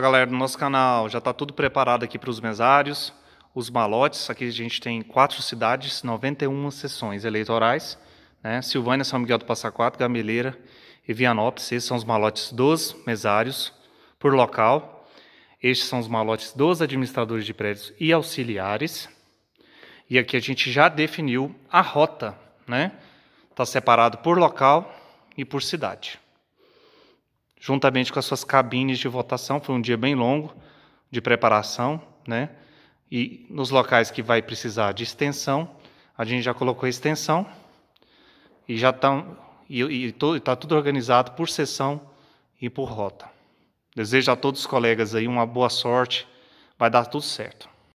galera do nosso canal, já está tudo preparado aqui para os mesários, os malotes. Aqui a gente tem quatro cidades, 91 sessões eleitorais. Né? Silvânia, São Miguel do Passa Quatro, Gameleira e Vianópolis. Esses são os malotes dos mesários por local. Estes são os malotes dos administradores de prédios e auxiliares. E aqui a gente já definiu a rota, né? Está separado por local e por cidade juntamente com as suas cabines de votação. Foi um dia bem longo de preparação, né? E nos locais que vai precisar de extensão, a gente já colocou a extensão e já está e, e tá tudo organizado por sessão e por rota. Desejo a todos os colegas aí uma boa sorte, vai dar tudo certo.